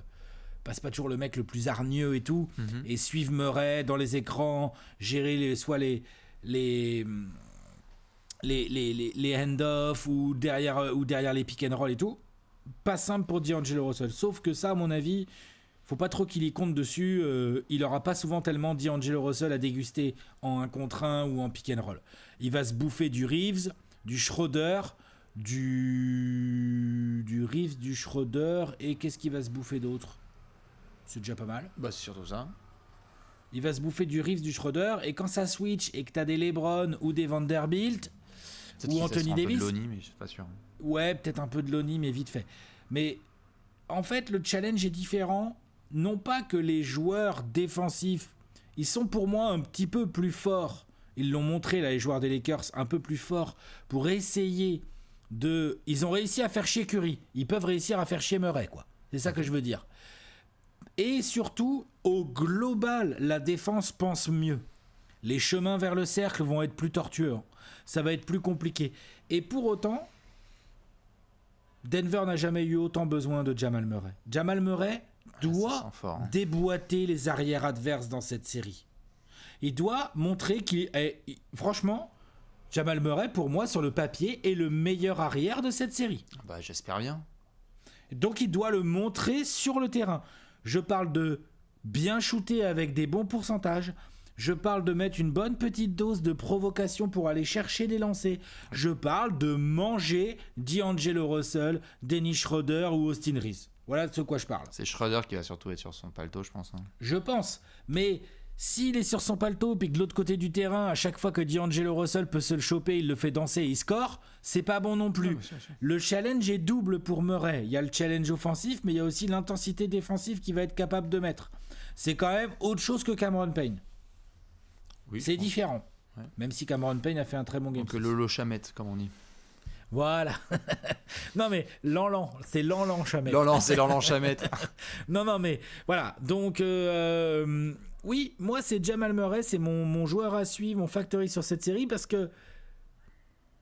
passe pas toujours le mec le plus hargneux et tout, mhm. et suivre Murray dans les écrans, gérer les, soit les, Mm, les les, les, les, ou derrière, euh, ou derrière les pick and roll et tout. Pas simple pour D'Angelo Russell. Sauf que ça, à mon avis, faut pas trop qu'il y compte dessus. Euh, il aura pas souvent tellement D'Angelo Russell à déguster en 1 contre 1 ou en pick and roll. Il va se bouffer du Reeves, du Schroeder, du, du Reeves, du Schroeder et qu'est-ce qu'il va se bouffer d'autre C'est déjà pas mal. Bah, c'est surtout ça. Il va se bouffer du Reeves, du Schroeder. Et quand ça switch et que t'as des Lebron ou des Vanderbilt ou Anthony Davis. Un peu de Lonnie, mais je suis pas sûr. Ouais, peut-être un peu de Lonnie, mais vite fait. Mais en fait, le challenge est différent. Non pas que les joueurs défensifs, ils sont pour moi un petit peu plus forts. Ils l'ont montré, là, les joueurs des Lakers, un peu plus forts pour essayer de. Ils ont réussi à faire chier Curry. Ils peuvent réussir à faire chier Murray, quoi. C'est ça que je veux dire. Et surtout, au global, la défense pense mieux. Les chemins vers le cercle vont être plus tortueux. Hein. Ça va être plus compliqué. Et pour autant, Denver n'a jamais eu autant besoin de Jamal Murray. Jamal Murray ah, doit hein. déboîter les arrières adverses dans cette série. Il doit montrer qu'il est... Franchement, Jamal Murray, pour moi, sur le papier, est le meilleur arrière de cette série. Ah bah, j'espère bien. Donc il doit le montrer sur le terrain. Je parle de bien shooter avec des bons pourcentages. Je parle de mettre une bonne petite dose de provocation pour aller chercher des lancers. Je parle de manger Angelo Russell, Denis Schroeder ou Austin Reese. Voilà de ce quoi je parle. C'est Schroeder qui va surtout être sur son paletot, je pense. Hein. Je pense. Mais s'il est sur son paletot et que de l'autre côté du terrain, à chaque fois que D'Angelo Russell peut se le choper, il le fait danser et il score, c'est pas bon non plus. Ah, le challenge est double pour Murray. Il y a le challenge offensif, mais il y a aussi l'intensité défensive qu'il va être capable de mettre. C'est quand même autre chose que Cameron Payne. Oui, c'est différent. Même si Cameron Payne a fait un très bon game. Donc le Lochamette, comme on dit. Voilà. non mais l'enlan, c'est l'enlan Chamette. L'enlan, c'est l'enlan Chamette. non non mais voilà. Donc euh, oui, moi c'est Jamal Murray, c'est mon, joueur à suivre, mon factory sur cette série, parce que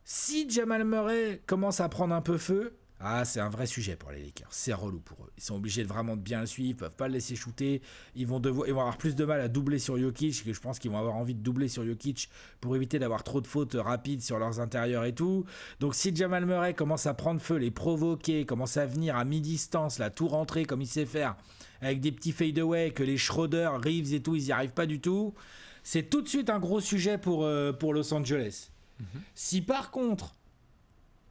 si Jamal Murray commence à prendre un peu feu, ah, c'est un vrai sujet pour les Lakers. C'est relou pour eux. Ils sont obligés de vraiment de bien le suivre. Ils peuvent pas le laisser shooter. Ils vont devoir, avoir plus de mal à doubler sur Jokic. Que je pense qu'ils vont avoir envie de doubler sur Jokic pour éviter d'avoir trop de fautes rapides sur leurs intérieurs et tout. Donc si Jamal Murray commence à prendre feu, les provoquer, commence à venir à mi-distance, la tout rentrer comme il sait faire, avec des petits fadeaway que les Schroeder, Reeves et tout, ils n'y arrivent pas du tout. C'est tout de suite un gros sujet pour, euh, pour Los Angeles. Mhm. Si par contre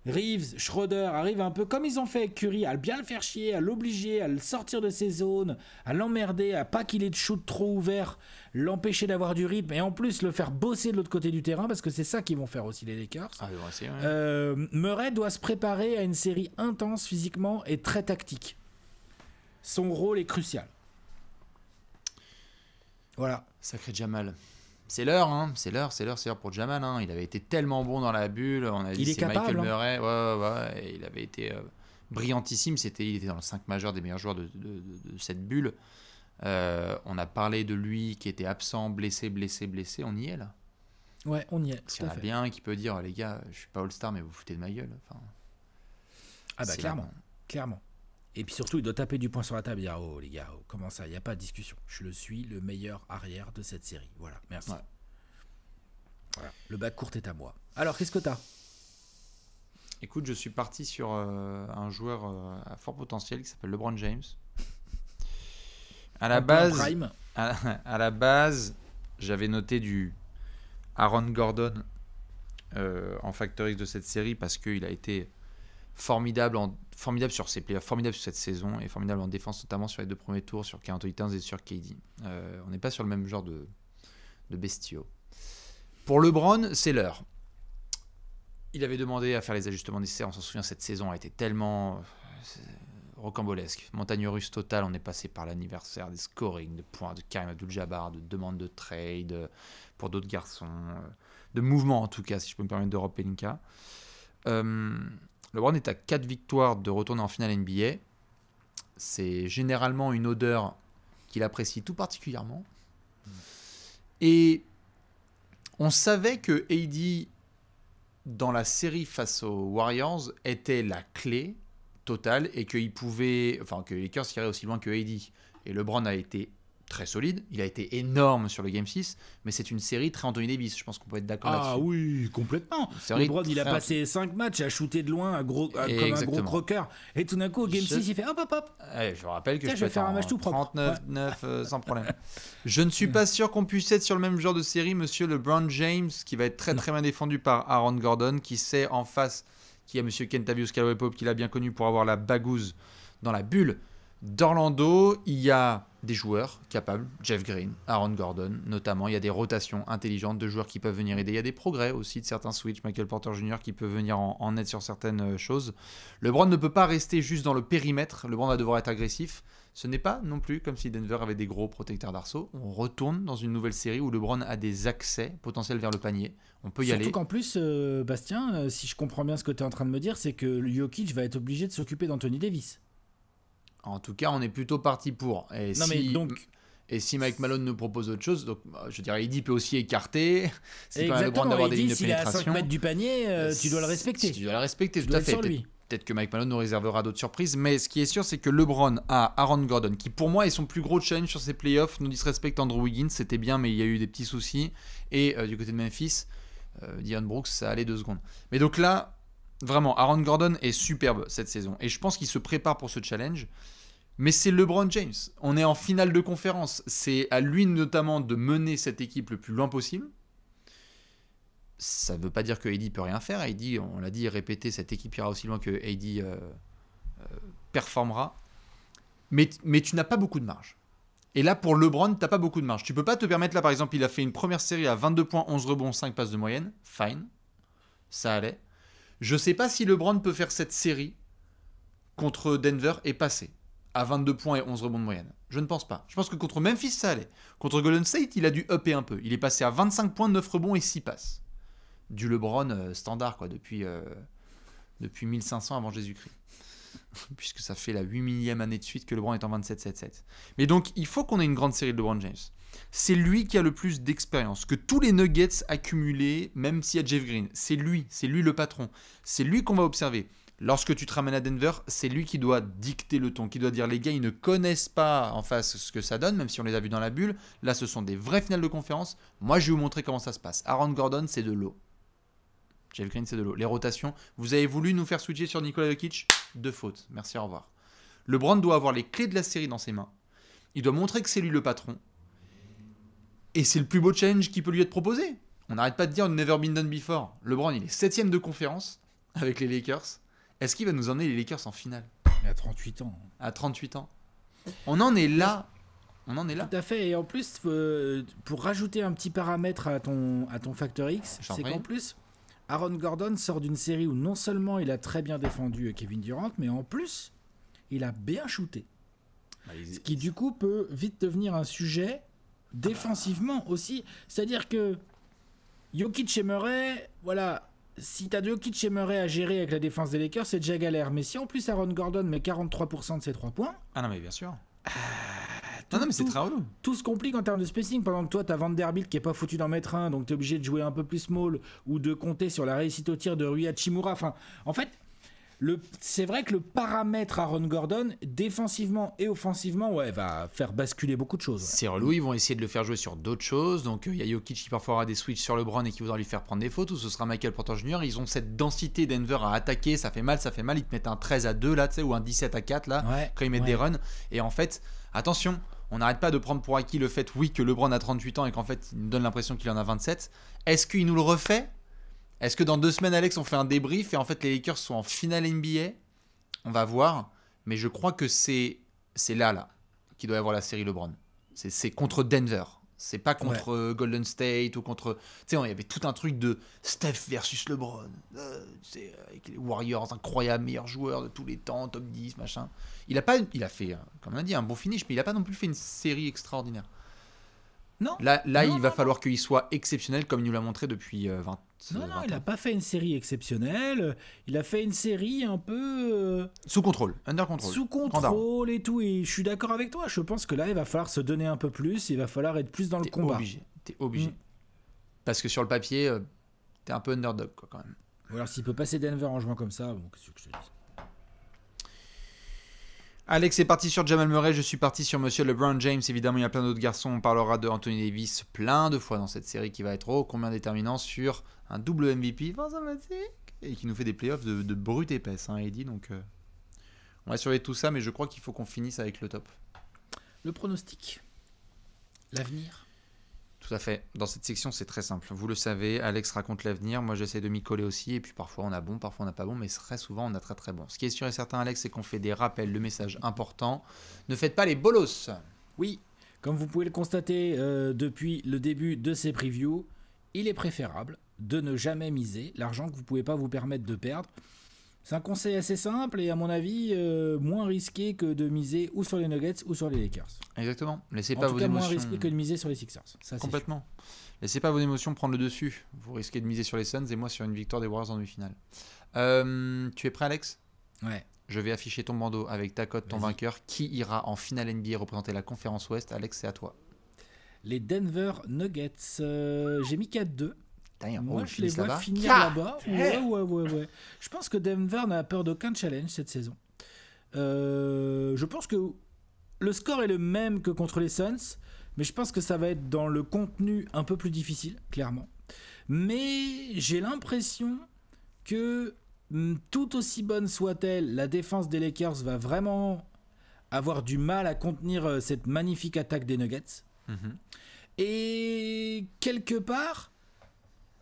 Reeves, Schroeder arrivent un peu comme ils ont fait avec Curry, à bien le faire chier, à l'obliger, à le sortir de ses zones, à l'emmerder, à pas qu'il ait de shoot trop ouvert, l'empêcher d'avoir du rythme et en plus le faire bosser de l'autre côté du terrain parce que c'est ça qu'ils vont faire aussi les Lakers. Ah, euh, Murray doit se préparer à une série intense physiquement et très tactique. Son rôle est crucial. Voilà. Sacré Jamal. Hein. c'est l'heure, c'est l'heure, c'est l'heure, pour Jamal. Hein. Il avait été tellement bon dans la bulle. On a il dit c'est Michael hein. Murray. Ouais, ouais, il avait été euh, brillantissime. C'était, il était dans le 5 majeur des meilleurs joueurs de, cette bulle. Euh, on a parlé de lui qui était absent, blessé, blessé, blessé. On y est là. Ouais, on y est. il y en a bien qui peut dire les gars, je suis pas All-Star, mais vous, foutez de ma gueule. Enfin, ah bah clairement, clairement. Et puis surtout, il doit taper du point sur la table et dire Oh les gars, oh, comment ça Il n'y a pas de discussion. Je le suis le meilleur arrière de cette série. Voilà, merci. Le bac court est à moi. Alors, qu'est-ce que tu as Écoute, je suis parti sur euh, un joueur euh, à fort potentiel qui s'appelle LeBron James. À la, base, à, la base, j'avais noté du Aaron Gordon euh, en Factor X de cette série parce qu'il a été formidable en formidable sur ses playoffs, formidable sur cette saison et formidable en défense, notamment sur les deux premiers tours, sur 48 Anthony et sur KD. Euh, on n'est pas sur le même genre de, de bestiaux. Pour LeBron, c'est l'heure. Il avait demandé à faire les ajustements nécessaires. On s'en souvient, cette saison a été tellement euh, rocambolesque. Montagne russe totale, on est passé par l'anniversaire des scorings, de points de Karim Abdul-Jabbar, de demandes de trade euh, pour d'autres garçons, de mouvements en tout cas, si je peux me permettre de Euh, LeBron est à 4 victoires de retourner en finale NBA. C'est généralement une odeur qu'il apprécie tout particulièrement. Et on savait que heidi dans la série face aux Warriors, était la clé totale et qu'il pouvait. Enfin, que les Lakers iraient aussi loin que AD. Et LeBron a été très solide. Il a été énorme sur le Game 6, mais c'est une série très Anthony Davis. Je pense qu'on peut être d'accord ah là-dessus. Ah oui, complètement. LeBron, il a passé 5 matchs à shooter de loin gros, comme un gros croqueur. Et tout d'un coup, au Game 6, il fait hop hop hop. Eh, je vous rappelle que je, vais faire un match tout propre. 39, 9, euh, sans problème. je ne suis pas sûr qu'on puisse être sur le même genre de série, monsieur LeBron James, qui va être très très bien défendu par Aaron Gordon, qui sait en face, qui a monsieur Kentavius Callaway qu'il a bien connu pour avoir la bagouze dans la bulle D'Orlando, il y a des joueurs capables, Jeff Green, Aaron Gordon notamment, il y a des rotations intelligentes de joueurs qui peuvent venir aider, il y a des progrès aussi de certains switch, Michael Porter Jr. qui peut venir en, aide sur certaines euh, choses. LeBron ne peut pas rester juste dans le périmètre, LeBron va devoir être agressif. Ce n'est pas non plus comme si Denver avait des gros protecteurs d'arceaux. On retourne dans une nouvelle série où LeBron a des accès potentiels vers le panier. On peut y aller. Surtout qu'en plus, euh, Bastien, euh, si je comprends bien ce que tu es en train de me dire, c'est que Jokic va être obligé de s'occuper d'Anthony Davis. En tout cas, on est plutôt parti pour. Et si... donc. Et si Mike Malone nous propose autre chose, donc bah, je dirais, Eddie peut aussi écarter. C'est pas même d'avoir des lignes de pénétration. S'il est à 5 mètres du panier, euh, euh, tu dois le respecter. tu dois le respecter, tout à fait. Peut-être que Mike Malone nous réservera d'autres surprises, mais ce qui est sûr, c'est que LeBron a Aaron Gordon, qui pour moi est son plus gros challenge sur ses playoffs. Nous disrespecte Andrew Wiggins, c'était bien, mais il y a eu des petits soucis. Et euh, du côté de Memphis, Dion Brooks, ça allait deux secondes. Mais donc là, vraiment, Aaron Gordon est superbe cette saison, et je pense qu'il se prépare pour ce challenge. Mais c'est LeBron James. On est en finale de conférence. C'est à lui notamment de mener cette équipe le plus loin possible. Ça ne veut pas dire que ne peut rien faire. Heidi, on l'a dit, répété, cette équipe ira aussi loin que Heidi euh, euh, performera. Mais, tu n'as pas beaucoup de marge. Et là, pour LeBron, tu n'as pas beaucoup de marge. Tu peux pas te permettre, là, par exemple, il a fait une première série à 22 points, 11 rebonds, 5 passes de moyenne. Fine. Ça allait. Je ne sais pas si LeBron peut faire cette série contre Denver et passer à 22 points et 11 rebonds de moyenne Je ne pense pas. Je pense que contre Memphis, ça allait. Contre Golden State, il a dû upper un peu. Il est passé à 25 points, 9 rebonds et 6 passes. Du LeBron euh, standard, quoi, depuis, euh, depuis 1500 avant Jésus-Christ. Puisque ça fait la 8 millième année de suite que LeBron est en 27-7-7. Mais donc, il faut qu'on ait une grande série de LeBron James. C'est lui qui a le plus d'expérience, que tous les nuggets accumulés, même s'il y a Jeff Green, c'est lui, c'est lui le patron. C'est lui qu'on va observer. Lorsque tu te ramènes à Denver, c'est lui qui doit dicter le ton, qui doit dire les gars, ils ne connaissent pas en face ce que ça donne, même si on les a vus dans la bulle. Là, ce sont des vrais finales de conférence. Moi, je vais vous montrer comment ça se passe. Aaron Gordon, c'est de l'eau. Jeff Green, c'est de l'eau. Les rotations, vous avez voulu nous faire switcher sur Nikola Jokic de faute. Merci, au revoir. LeBron doit avoir les clés de la série dans ses mains. Il doit montrer que c'est lui le patron. Et c'est le plus beau challenge qui peut lui être proposé. On n'arrête pas de dire never been done before. LeBron, il est septième de conférence avec les Lakers. Est-ce qu'il va nous emmener les Lakers en finale Mais à 38 ans. À 38 ans. On en est là. On en est là. Tout à fait. Et en plus, euh, pour rajouter un petit paramètre à ton, à ton facteur X, c'est qu'en plus, Aaron Gordon sort d'une série où non seulement il a très bien défendu Kevin Durant, mais en plus, il a bien shooté. Bah, Ce qui du coup peut vite devenir un sujet défensivement aussi. C'est-à-dire que Jokic et Murray, voilà, si t'as deux kitsch Murray à gérer avec la défense des Lakers, c'est déjà galère. Mais si en plus Aaron Gordon met 43% de ses 3 points. Ah non, mais bien sûr. Ah non, mais c'est très Tout se complique en termes de spacing. Pendant que toi, t'as Vanderbilt qui est pas foutu d'en mettre un, donc t'es obligé de jouer un peu plus small ou de compter sur la réussite au tir de Rui Hachimura. Enfin, en fait, c'est vrai que le paramètre Aaron Gordon, défensivement et offensivement, ouais, va faire basculer beaucoup de choses. C'est relou, ils vont essayer de le faire jouer sur d'autres choses. Donc euh, il y a qui parfois aura des switches sur LeBron et qui voudra lui faire prendre des fautes, ou ce sera Michael Porter Jr. Ils ont cette densité Denver à attaquer, ça fait mal, ça fait mal. Ils te mettent un 13 à 2 là, ou un 17 à 4 là, quand ils mettent des runs. Et en fait, attention, on n'arrête pas de prendre pour acquis le fait, oui, que LeBron a 38 ans et qu'en fait, il nous donne l'impression qu'il en a 27. Est-ce qu'il nous le refait est-ce que dans deux semaines, Alex, on fait un débrief et en fait les Lakers sont en finale NBA On va voir. Mais je crois que c'est c'est là là qui doit y avoir la série LeBron. C'est contre Denver. C'est pas contre euh, Golden State ou contre. Tu sais, il y avait tout un truc de Steph versus LeBron. c'est euh, avec les Warriors, incroyable, meilleur joueur de tous les temps, top 10, machin. Il a pas, il a fait, euh, comme on a dit, un bon finish, mais il a pas non plus fait une série extraordinaire. Non. Là, là il va falloir qu'il soit exceptionnel, comme il nous l'a montré depuis 20 non, non, il n'a pas fait une série exceptionnelle. Il a fait une série un peu. Euh, sous contrôle, Sous contrôle et tout. Et je suis d'accord avec toi. Je pense que là, il va falloir se donner un peu plus. Il va falloir être plus dans le combat. Obligé. T'es obligé. Mm. Parce que sur le papier, euh, t'es un peu underdog, quoi, quand même. Ou alors, s'il peut passer Denver en jouant comme ça, bon, qu'est-ce que je te dis Alex est parti sur Jamal Murray, je suis parti sur Monsieur LeBron James. Évidemment, il y a plein d'autres garçons. On parlera de Anthony Davis plein de fois dans cette série qui va être au oh, combien déterminant sur un double MVP et qui nous fait des playoffs de, de brute épaisse, hein, Eddie. Donc, euh, on va surveiller tout ça, mais je crois qu'il faut qu'on finisse avec le top. Le pronostic, l'avenir. Tout à fait. Dans cette section, c'est très simple. Vous le savez, Alex raconte l'avenir, moi j'essaie de m'y coller aussi, et puis parfois on a bon, parfois on n'a pas bon, mais très souvent on a très très bon. Ce qui est sûr et certain, Alex, c'est qu'on fait des rappels, de messages importants. Ne faites pas les bolos Oui, comme vous pouvez le constater euh, depuis le début de ces previews, il est préférable de ne jamais miser l'argent que vous ne pouvez pas vous permettre de perdre. C'est un conseil assez simple et à mon avis euh, moins risqué que de miser ou sur les Nuggets ou sur les Lakers. Exactement. Laissez pas vos moins risqué que de miser sur les Sixers. Complètement. Laissez pas vos émotions prendre le dessus. Vous risquez de miser sur les Suns et moi sur une victoire des Warriors en demi-finale. Euh, tu es prêt, Alex Ouais. Je vais afficher ton bandeau avec ta cote, ton vainqueur. Qui ira en finale NBA représenter la conférence Ouest Alex, c'est à toi. Les Denver Nuggets. Euh, j'ai mis 4-2. Moi, je les vois finir là-bas. Ouais, ouais, ouais, ouais. Je pense que Denver n'a peur d'aucun challenge cette saison. Euh, je pense que le score est le même que contre les Suns, mais je pense que ça va être dans le contenu un peu plus difficile, clairement. Mais j'ai l'impression que hum, tout aussi bonne soit-elle, la défense des Lakers va vraiment avoir du mal à contenir euh, cette magnifique attaque des Nuggets. Mm-hmm. Et quelque part,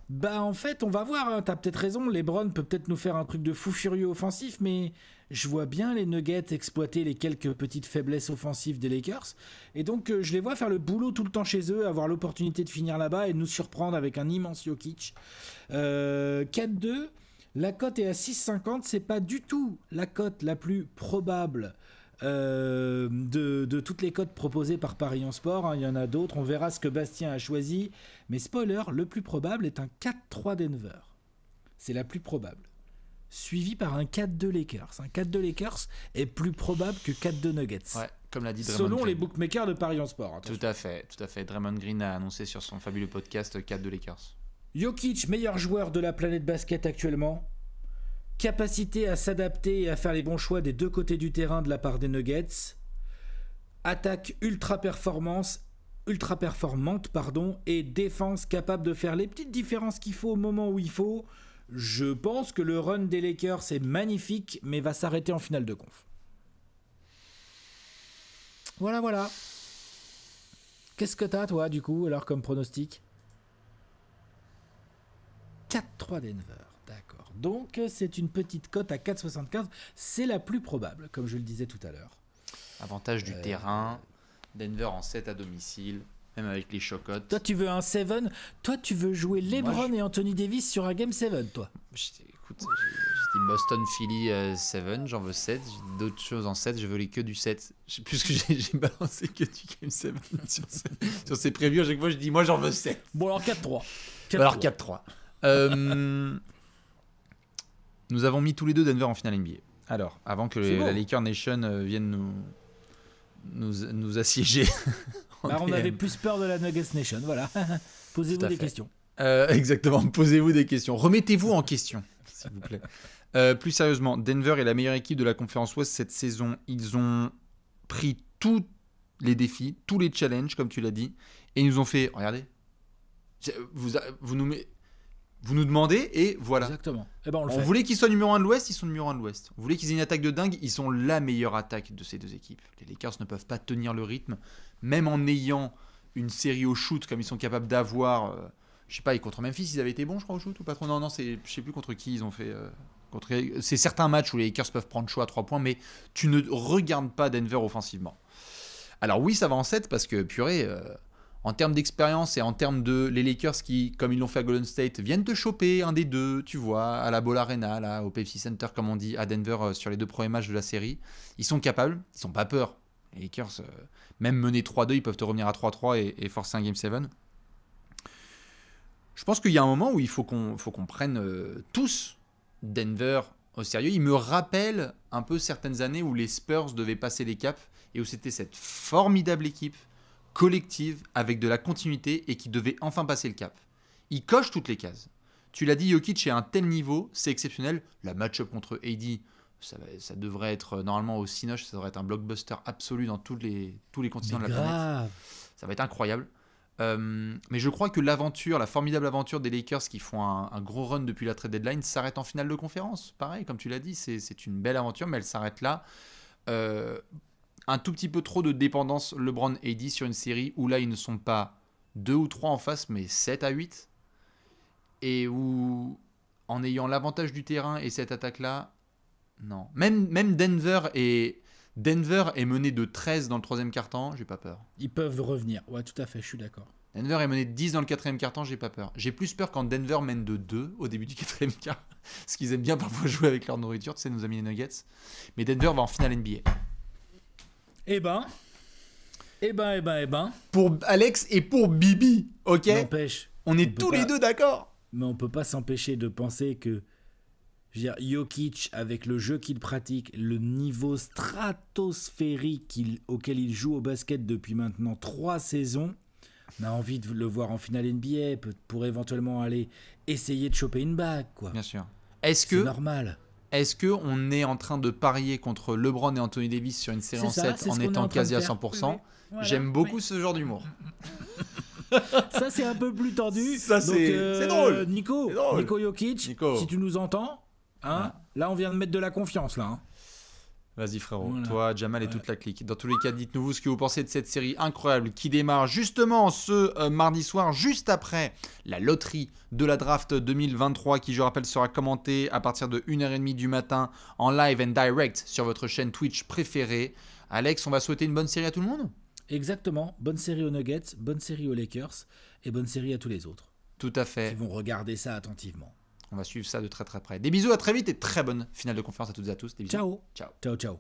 bah en fait, on va voir, hein. t'as peut-être raison, Lebron peut peut-être nous faire un truc de fou furieux offensif, mais je vois bien les Nuggets exploiter les quelques petites faiblesses offensives des Lakers, et donc euh, je les vois faire le boulot tout le temps chez eux, avoir l'opportunité de finir là-bas et nous surprendre avec un immense Jokic. 4-2, euh, la cote est à 6,50, c'est pas du tout la cote la plus probable euh, de, toutes les cotes proposées par Paris en Sport. Hein. Il y en a d'autres, on verra ce que Bastien a choisi. Mais spoiler, le plus probable est un 4-3 Denver. C'est la plus probable. Suivi par un 4-2 Lakers. Un 4-2 Lakers est plus probable que 4-2 Nuggets. comme l'a dit Selon les bookmakers de Paris en Sport. Tout à fait, tout à fait. Draymond Green a annoncé sur son fabuleux podcast 4-2 Lakers. Jokic, meilleur joueur de la planète basket actuellement capacité à s'adapter et à faire les bons choix des deux côtés du terrain de la part des Nuggets, attaque ultra performance ultra performante pardon et défense capable de faire les petites différences qu'il faut au moment où il faut. Je pense que le run des Lakers est magnifique mais va s'arrêter en finale de conf. Voilà voilà. Qu'est-ce que t'as toi du coup alors comme pronostic 4-3 Denver. Donc euh, c'est une petite cote à 4,75. C'est la plus probable, comme je le disais tout à l'heure. Avantage du euh, terrain, Denver en 7 à domicile, même avec les chocottes. Toi, tu veux un 7 Toi, tu veux jouer LeBron et Anthony Davis sur un Game 7, toi j'ai dit Boston Philly 7, euh, j'en veux 7. D'autres choses en 7, je veux les que du 7. Puisque j'ai balancé que du Game 7 sur, ces à chaque fois, je dis moi, j'en veux 7. Bon, alors 4-3. Bah, alors 4-3. Euh. Nous avons mis tous les deux Denver en finale NBA. Alors, avant que la Laker Nation euh, vienne nous, nous, assiéger. bah, on avait plus peur de la Nuggets Nation, voilà. Posez-vous des questions. Euh, exactement, posez-vous des questions. Remettez-vous en question, s'il vous plaît. Euh, plus sérieusement, Denver est la meilleure équipe de la conférence Ouest cette saison. Ils ont pris tous les défis, tous les challenges, comme tu l'as dit, et ils nous ont fait. Regardez, vous, vous nous mettez vous nous demandez et voilà. Exactement. Eh ben on, le on voulait qu'ils soient numéro 1 de l'Ouest, ils sont numéro 1 de l'Ouest. vous voulez qu'ils aient une attaque de dingue, ils sont la meilleure attaque de ces deux équipes. Les Lakers ne peuvent pas tenir le rythme, même en ayant une série au shoot comme ils sont capables d'avoir. Euh, je sais pas, ils contre Memphis, ils avaient été bons, je crois, au shoot ou pas trop. Non, non, je sais plus contre qui ils ont fait. Euh, c'est certains matchs où les Lakers peuvent prendre choix à 3 points, mais tu ne regardes pas Denver offensivement. Alors oui, ça va en 7 parce que, purée, euh, en termes d'expérience et en termes de les Lakers qui, comme ils l'ont fait à Golden State, viennent te choper un des deux, tu vois, à la Ball Arena, là, au Pepsi Center, comme on dit, à Denver, euh, sur les deux premiers matchs de la série. Ils sont capables, ils sont pas peur. Les Lakers, euh, même mener 3-2, ils peuvent te revenir à 3-3 et, forcer un Game 7. Je pense qu'il y a un moment où il faut qu'on qu'on prenne euh, tous Denver au sérieux. Il me rappelle un peu certaines années où les Spurs devaient passer les caps et où c'était cette formidable équipe collective, avec de la continuité et qui devait enfin passer le cap. Il coche toutes les cases. Tu l'as dit, Jokic est à un tel niveau, c'est exceptionnel. La match-up contre AD, ça, devrait être euh, normalement au Cinoche, ça devrait être un blockbuster absolu dans tous les, continents de la planète. Ça va être incroyable. Euh, mais je crois que l'aventure, la formidable aventure des Lakers qui font un, gros run depuis la trade deadline s'arrête en finale de conférence. Pareil, comme tu l'as dit, c'est une belle aventure, mais elle s'arrête là. Euh, un tout petit peu trop de dépendance LeBron et AD sur une série où là ils ne sont pas deux ou trois en face mais 7 à 8 et où en ayant l'avantage du terrain et cette attaque là non même, même Denver est Denver est mené de 13 dans le troisième quart-temps, j'ai pas peur. Ils peuvent revenir, ouais tout à fait, je suis d'accord. Denver est mené de 10 dans le quatrième quart-temps, j'ai pas peur. J'ai plus peur quand Denver mène de 2 au début du quatrième quart, ce qu'ils aiment bien parfois jouer avec leur nourriture, tu sais, nos amis les Nuggets. Mais Denver va en finale NBA. Eh ben. Eh ben, eh ben, eh ben. Pour Alex et pour Bibi, ok N'empêche. On est tous les deux d'accord. Mais on peut pas s'empêcher de penser que. Je Jokic, avec le jeu qu'il pratique, le niveau stratosphérique auquel il joue au basket depuis maintenant trois saisons, on a envie de le voir en finale NBA pour éventuellement aller essayer de choper une bague, quoi. Bien sûr. Est-ce que que normal est-ce que on est en train de parier contre LeBron et Anthony Davis sur une série en 7 en étant quasi à 100% J'aime beaucoup ce genre d'humour. ça c'est un peu plus tendu. Euh, c'est drôle. Nico, Nico Jokic, si tu nous entends, hein, ah. là on vient de mettre de la confiance là. Hein. Vas-y frérot, toi, Jamal et toute la clique. Dans tous les cas, dites-nous ce que vous pensez de cette série incroyable qui démarre justement ce euh, mardi soir, juste après la loterie de la draft 2023 qui, je rappelle, sera commentée à partir de 1h30 du matin en live and direct sur votre chaîne Twitch préférée. Alex, on va souhaiter une bonne série à tout le monde Exactement, bonne série aux Nuggets, bonne série aux Lakers et bonne série à tous les autres. Tout à fait. Qui vont regarder ça attentivement on va suivre ça de très très près. Des bisous, à très vite et très bonne finale de conférence à toutes et à tous. Ciao. Ciao. Ciao, ciao.